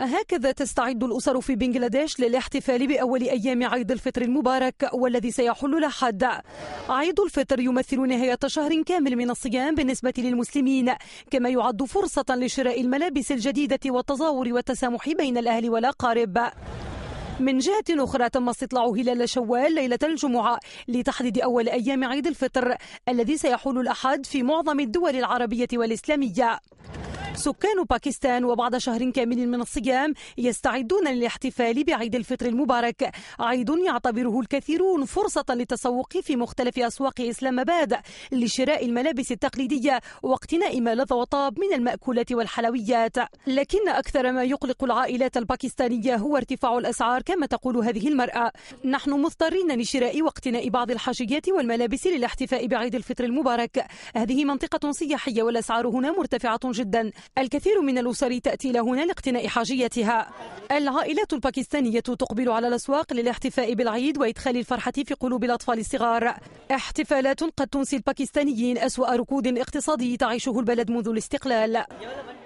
هكذا تستعد الأسر في بنغلاديش للاحتفال بأول أيام عيد الفطر المبارك والذي سيحل الأحد عيد الفطر يمثل نهاية شهر كامل من الصيام بالنسبة للمسلمين كما يعد فرصة لشراء الملابس الجديدة والتظاهر والتسامح بين الأهل والأقارب من جهة أخرى تم استطلاع هلال شوال ليلة الجمعة لتحديد أول أيام عيد الفطر الذي سيحول الأحد في معظم الدول العربية والإسلامية سكان باكستان وبعد شهر كامل من الصيام يستعدون للاحتفال بعيد الفطر المبارك عيد يعتبره الكثيرون فرصة للتسوق في مختلف أسواق إسلام آباد لشراء الملابس التقليدية واقتناء ما لذ وطاب من المأكولات والحلويات لكن أكثر ما يقلق العائلات الباكستانية هو ارتفاع الأسعار كما تقول هذه المرأة نحن مضطرين لشراء واقتناء بعض الحاجيات والملابس للاحتفاء بعيد الفطر المبارك هذه منطقة سياحية والأسعار هنا مرتفعة جدا الكثير من الأسر تأتي لهنا لاقتناء حاجيتها العائلات الباكستانية تقبل على الأسواق للاحتفاء بالعيد وإدخال الفرحة في قلوب الأطفال الصغار احتفالات قد تنسي الباكستانيين أسوأ ركود اقتصادي تعيشه البلد منذ الاستقلال